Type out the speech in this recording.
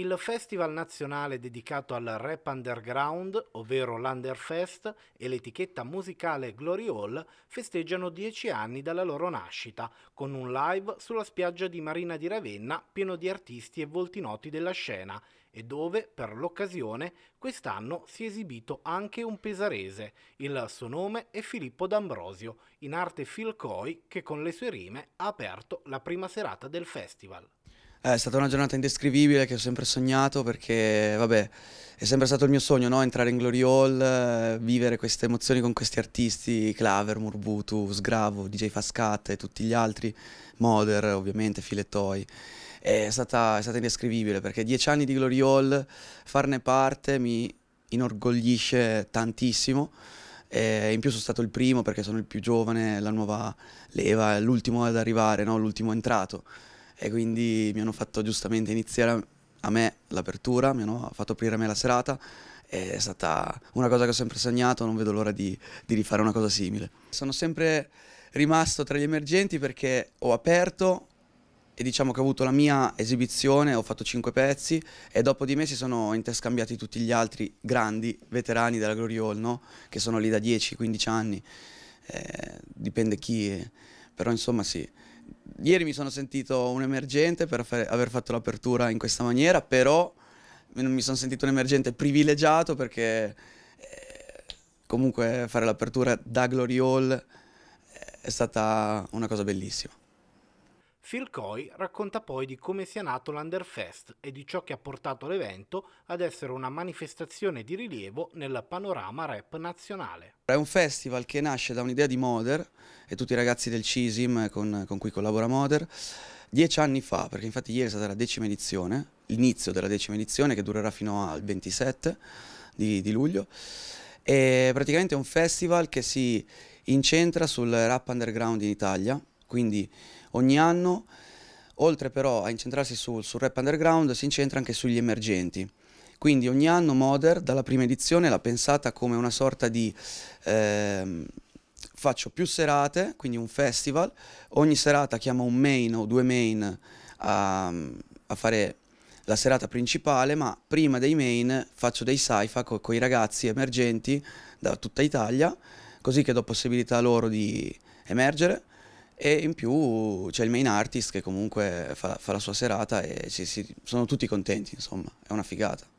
il festival nazionale dedicato al rap underground, ovvero l'Underfest, e l'etichetta musicale Glory Hall festeggiano dieci anni dalla loro nascita, con un live sulla spiaggia di Marina di Ravenna pieno di artisti e volti noti della scena, e dove, per l'occasione, quest'anno si è esibito anche un pesarese. Il suo nome è Filippo D'Ambrosio, in arte Phil Coy, che con le sue rime ha aperto la prima serata del festival. Eh, è stata una giornata indescrivibile che ho sempre sognato perché, vabbè, è sempre stato il mio sogno, no? entrare in Glory Hall, eh, vivere queste emozioni con questi artisti, Claver, Murbutu, Sgravo, DJ Fascat e tutti gli altri, Moder ovviamente, Filettoi. È stata, è stata indescrivibile perché dieci anni di Glory Hall, farne parte mi inorgoglisce tantissimo. E in più sono stato il primo perché sono il più giovane, la nuova leva, l'ultimo ad arrivare, no? l'ultimo entrato e quindi mi hanno fatto giustamente iniziare a me l'apertura, mi hanno fatto aprire a me la serata è stata una cosa che ho sempre sognato, non vedo l'ora di, di, rifare una cosa simile. Sono sempre rimasto tra gli emergenti perché ho aperto e diciamo che ho avuto la mia esibizione, ho fatto cinque pezzi e dopo di me si sono interscambiati tutti gli altri grandi veterani della Gloriol, no? che sono lì da 10-15 anni, eh, dipende chi, è. Eh. però insomma sì ieri mi sono sentito un emergente per aver fatto l'apertura in questa maniera, però mi sono sentito un emergente privilegiato perché eh, comunque fare l'apertura da Glory Hall eh, è stata una cosa bellissima. Phil Coy racconta poi di come sia nato l'Underfest e di ciò che ha portato l'evento ad essere una manifestazione di rilievo nel panorama rap nazionale. È un festival che nasce da un'idea di Moder e tutti i ragazzi del CISIM con, con cui collabora Moder dieci anni fa, perché infatti ieri è stata la decima edizione, l'inizio della decima edizione che durerà fino al 27 di, di luglio. E praticamente è un festival che si incentra sul rap underground in Italia, quindi ogni anno, oltre però a incentrarsi sul, sul rap underground si incentra anche sugli emergenti. Quindi ogni anno Moder, dalla prima edizione, l'ha pensata come una sorta di... Ehm, faccio più serate, quindi un festival, ogni serata chiamo un main o due main a, a fare la serata principale, ma prima dei main faccio dei saifa con i ragazzi emergenti da tutta Italia, così che do possibilità loro di emergere e in più c'è il main artist che comunque fa, fa la sua serata e ci, si, sono tutti contenti, insomma, è una figata.